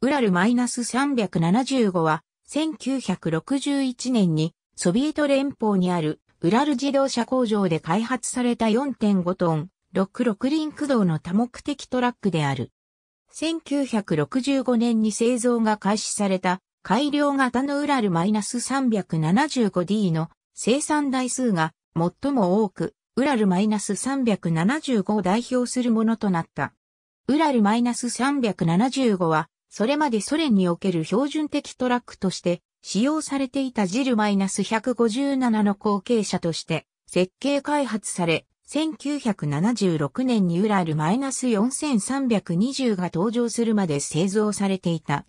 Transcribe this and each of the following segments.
ウラル -375 は、1961年にソビエト連邦にあるウラル自動車工場で開発された4.5トン、66輪駆動の多目的トラックである。1965年に製造が開始された改良型のウラル -375D の生産台数が最も多く、ウラル -375 を代表するものとなった。ウラル -375 はそれまでソ連における標準的トラックとして使用されていたジル -157 の後継者として設計開発され、1976年にウラル -4320 が登場するまで製造されていた。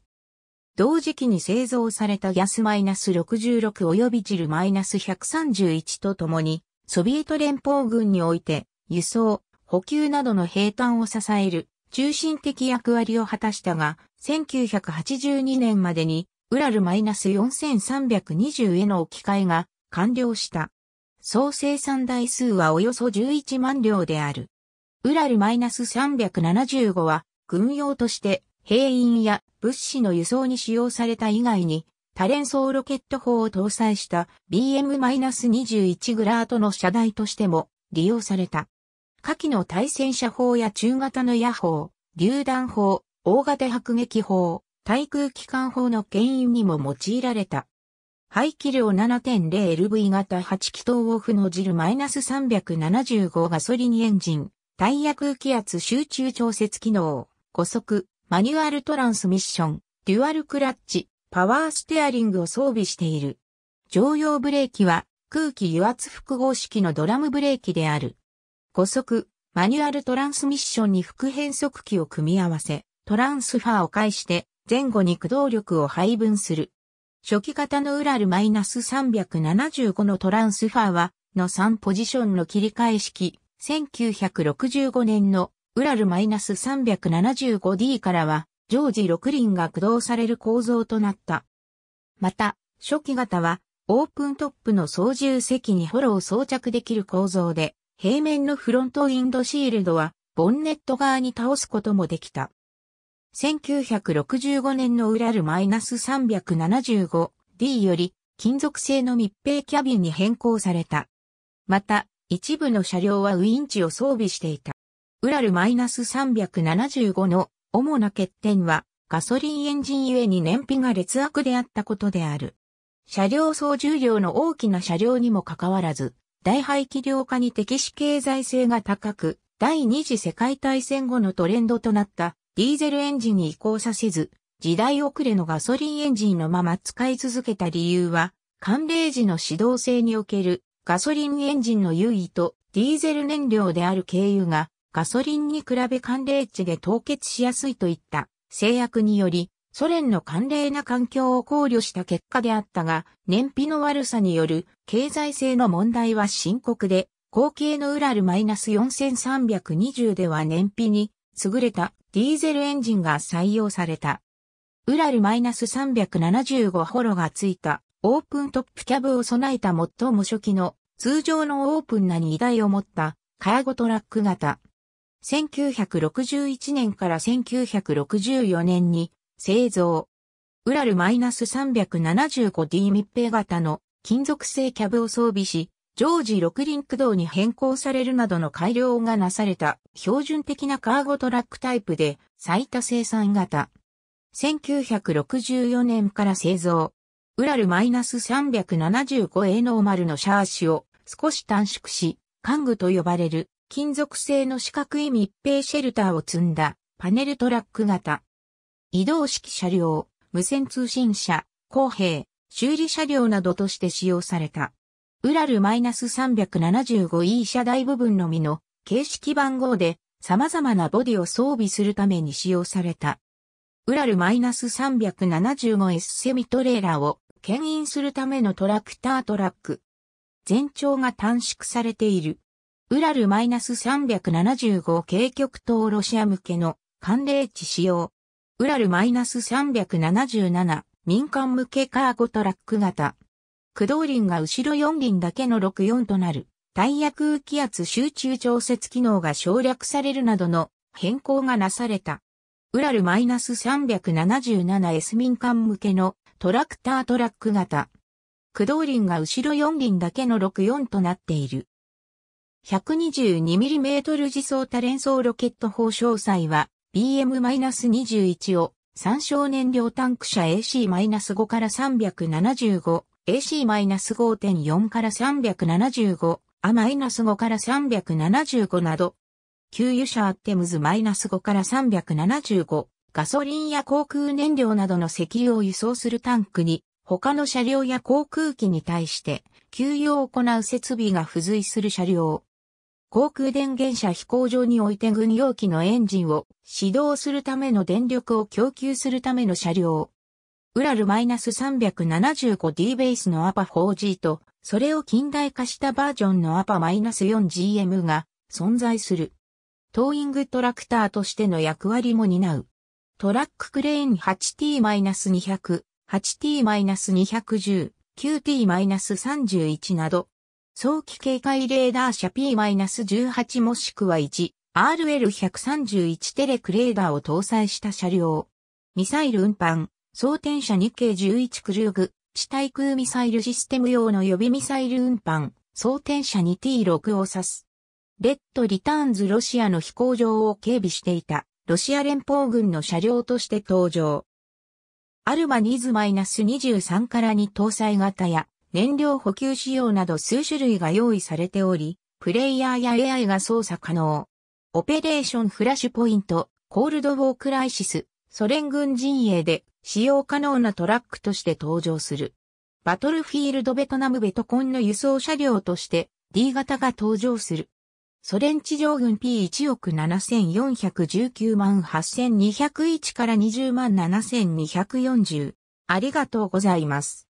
同時期に製造されたギャス -66 及びジル -131 とともに、ソビエト連邦軍において、輸送、補給などの平坦を支える中心的役割を果たしたが、1982年までに、ウラル -4320 への置き換えが完了した。総生産台数はおよそ11万両である。ウラル -375 は、軍用として、兵員や物資の輸送に使用された以外に、多連装ロケット砲を搭載した BM-21 グラートの車台としても利用された。下記の対戦車砲や中型の野砲、榴弾砲、大型迫撃砲、対空機関砲の牽引にも用いられた。排気量 7.0LV 型8気筒をフのジル -375 ガソリンエンジン、タイヤ空気圧集中調節機能、5速、マニュアルトランスミッション、デュアルクラッチ、パワーステアリングを装備している。常用ブレーキは空気油圧複合式のドラムブレーキである。5速、マニュアルトランスミッションに副変速機を組み合わせ、トランスファーを介して前後に駆動力を配分する。初期型のウラル -375 のトランスファーは、の3ポジションの切り替え式、1965年のウラル -375D からは、常時6輪が駆動される構造となった。また、初期型は、オープントップの操縦席にホロを装着できる構造で、平面のフロントウィンドシールドは、ボンネット側に倒すこともできた。1965年のウラル -375D より金属製の密閉キャビンに変更された。また、一部の車両はウインチを装備していた。ウラル -375 の主な欠点はガソリンエンジンゆえに燃費が劣悪であったことである。車両総重量の大きな車両にもかかわらず、大排気量化に適し経済性が高く、第二次世界大戦後のトレンドとなったディーゼルエンジンに移行させず、時代遅れのガソリンエンジンのまま使い続けた理由は、寒冷時の指導性におけるガソリンエンジンの優位とディーゼル燃料である軽油がガソリンに比べ寒冷地で凍結しやすいといった制約により、ソ連の寒冷な環境を考慮した結果であったが、燃費の悪さによる経済性の問題は深刻で、後継のウラルマイナス -4320 では燃費に優れたディーゼルエンジンが採用された。ウラル -375 ホロがついたオープントップキャブを備えた最も初期の通常のオープンな荷台を持ったカーゴトラック型。1961年から1964年に製造。ウラル -375D 密閉型の金属製キャブを装備し、常時6輪駆動に変更されるなどの改良がなされた標準的なカーゴトラックタイプで最多生産型。1964年から製造。ウラル -375A ノーマルのシャーシを少し短縮し、カングと呼ばれる金属製の四角い密閉シェルターを積んだパネルトラック型。移動式車両、無線通信車、公平、修理車両などとして使用された。ウラル -375E 車台部分のみの形式番号で様々なボディを装備するために使用された。ウラル -375S セミトレーラーを牽引するためのトラクタートラック。全長が短縮されている。ウラル -375 軽極東ロシア向けの寒冷地使用。ウラル -377 民間向けカーゴトラック型。駆動輪が後ろ4輪だけの64となる、タイヤ空気圧集中調節機能が省略されるなどの変更がなされた。ウラル -377S 民間向けのトラクタートラック型。駆動輪が後ろ4輪だけの64となっている。122mm 自走多連装ロケット砲詳細は BM-21 を参照燃料タンク車 AC-5 から375 AC-5.4 から375、A-5 から375など、給油車アッテムズ -5 から375、ガソリンや航空燃料などの石油を輸送するタンクに、他の車両や航空機に対して、給油を行う設備が付随する車両。航空電源車飛行場において軍用機のエンジンを始動するための電力を供給するための車両。ウラル -375D ベースのアパ 4G と、それを近代化したバージョンのアパ -4GM が存在する。トーイングトラクターとしての役割も担う。トラッククレーン 8T-200、8T-210、9T-31 など、早期警戒レーダー車 P-18 もしくは 1RL131 テレクレーダーを搭載した車両。ミサイル運搬、装填車日系11クルーグ、地対空ミサイルシステム用の予備ミサイル運搬、装填車 2T6 を指す。レッドリターンズロシアの飛行場を警備していた、ロシア連邦軍の車両として登場。アルマニーズ -23 からに搭載型や燃料補給仕様など数種類が用意されており、プレイヤーや AI が操作可能。オペレーションフラッシュポイント、コールドウォークライシス、ソ連軍陣営で使用可能なトラックとして登場する。バトルフィールドベトナムベトコンの輸送車両として D 型が登場する。ソ連地上軍 P1 億7419万8201から20万7240。ありがとうございます。